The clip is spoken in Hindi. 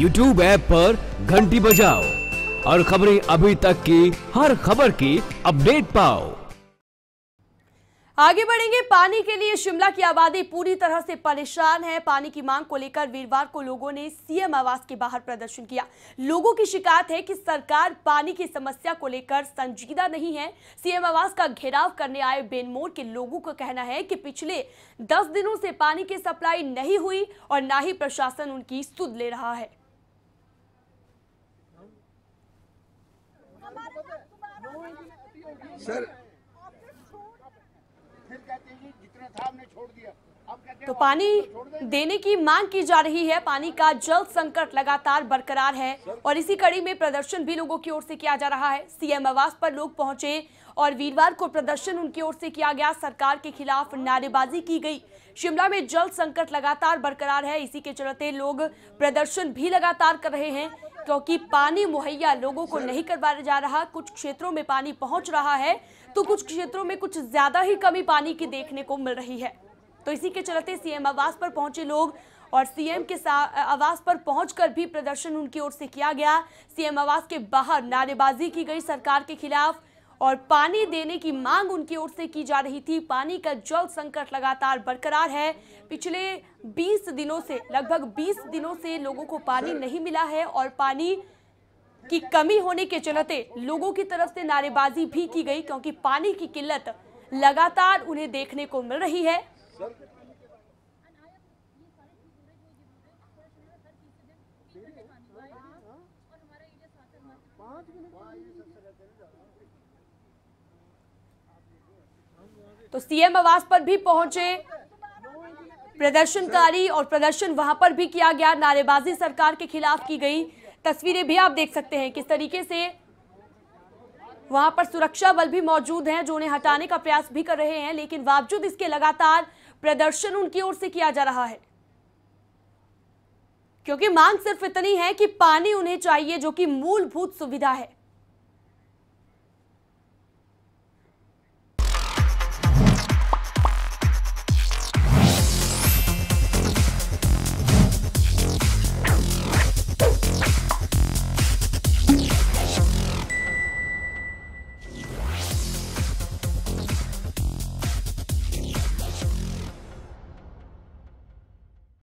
यूट्यूब ऐप पर घंटी बजाओ और खबरें अभी तक की हर खबर की अपडेट पाओ आगे बढ़ेंगे पानी के लिए शिमला की आबादी पूरी तरह से परेशान है पानी की मांग को लेकर वीरवार को लोगों ने सीएम आवास के बाहर प्रदर्शन किया लोगों की शिकायत है कि सरकार पानी की समस्या को लेकर संजीदा नहीं है सीएम आवास का घेराव करने आए बेनमोर के लोगों का कहना है कि पिछले दस दिनों से पानी की सप्लाई नहीं हुई और ना ही प्रशासन उनकी सुध ले रहा है सर तो पानी तो देने की मांग की जा रही है पानी का जल संकट लगातार बरकरार है और इसी कड़ी में प्रदर्शन भी लोगों की ओर से किया जा रहा है सीएम आवास पर लोग पहुंचे और वीरवार को प्रदर्शन उनकी ओर से किया गया सरकार के खिलाफ नारेबाजी की गई शिमला में जल संकट लगातार बरकरार है इसी के चलते लोग प्रदर्शन भी लगातार कर रहे हैं क्योंकि पानी मुहैया लोगों को नहीं करवाया जा रहा कुछ क्षेत्रों में पानी पहुंच रहा है तो कुछ क्षेत्रों में कुछ ज़्यादा ही कमी पानी की देखने को मिल रही है तो इसी के चलते सीएम आवास पर पहुंचे लोग और सीएम के आवास पर पहुंचकर भी प्रदर्शन उनकी ओर से किया गया सीएम आवास के बाहर नारेबाजी की गई सरकार के खिलाफ और पानी देने की मांग उनकी ओर से की जा रही थी पानी का जल संकट लगातार बरकरार है पिछले 20 दिनों से लगभग 20 दिनों से लोगों को पानी नहीं मिला है और पानी की कमी होने के चलते लोगों की तरफ से नारेबाजी भी की गई क्योंकि पानी की किल्लत लगातार उन्हें देखने को मिल रही है पाँच मिनट तो सीएम आवास पर भी पहुंचे प्रदर्शनकारी और प्रदर्शन वहां पर भी किया गया नारेबाजी सरकार के खिलाफ की गई तस्वीरें भी आप देख सकते हैं किस तरीके से वहां पर सुरक्षा बल भी मौजूद हैं जो उन्हें हटाने का प्रयास भी कर रहे हैं लेकिन बावजूद इसके लगातार प्रदर्शन उनकी ओर से किया जा रहा है क्योंकि मांग सिर्फ इतनी है कि पानी उन्हें चाहिए जो कि मूलभूत सुविधा है